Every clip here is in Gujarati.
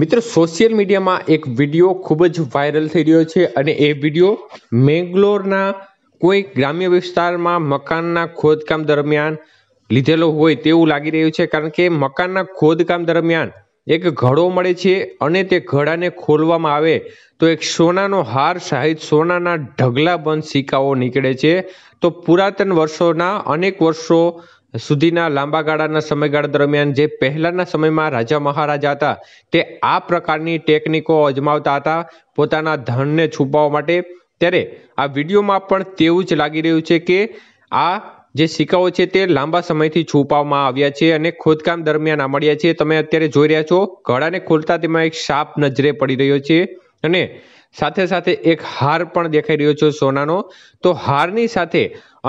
મિત્ર સોશિયલ મીડિયામાં એક વિડીયો ખૂબ જ વાયરલ થઈ રહ્યો છે અને એ વિડીયો મેંગ્લોરના કોઈ ગ્રામ્ય વિસ્તારમાં મકાનના ખોદકામ દરમિયાન લીધેલો હોય તેવું લાગી રહ્યું છે કારણ કે મકાનના ખોદકામ દરમિયાન એક ઘડો મળે છે અને તે ઘડાને ખોલવામાં આવે તો એક સોનાનો હાર સહિત સોનાના ઢગલાબંધ સિક્કાઓ નીકળે છે તો પુરાતન વર્ષોના અનેક વર્ષો સુધીના લાંબા ગાળાના સમયગાળા દરમિયાન જે પહેલાના સમયમાં રાજા મહારાજા હતા તે આ પ્રકારની ટેકનિકો અજમાવતા હતા પોતાના ધનને છુપાવવા માટે ત્યારે આ વિડીયોમાં પણ તેવું જ લાગી રહ્યું છે કે આ જે સિક્કાઓ છે તે લાંબા સમયથી છુપાવવામાં આવ્યા છે અને ખોદકામ દરમિયાન આ મળ્યા છે તમે અત્યારે જોઈ રહ્યા છો ઘડાને ખોલતા તેમાં એક સાપ નજરે પડી રહ્યો છે અને સાથે સાથે એક હાર પણ દેખાઈ રહ્યો છે સોનાનો તો હારની સાથે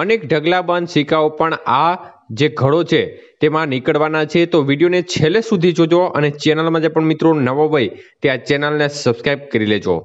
અનેક ઢગલાબંધ સિક્કાઓ પણ આ જે ઘડો છે તેમાં નીકળવાના છે તો વિડીયોને છેલ્લે સુધી જોજો અને ચેનલમાં જે પણ મિત્રો નવો હોય તે આ ચેનલને સબસ્ક્રાઈબ કરી લેજો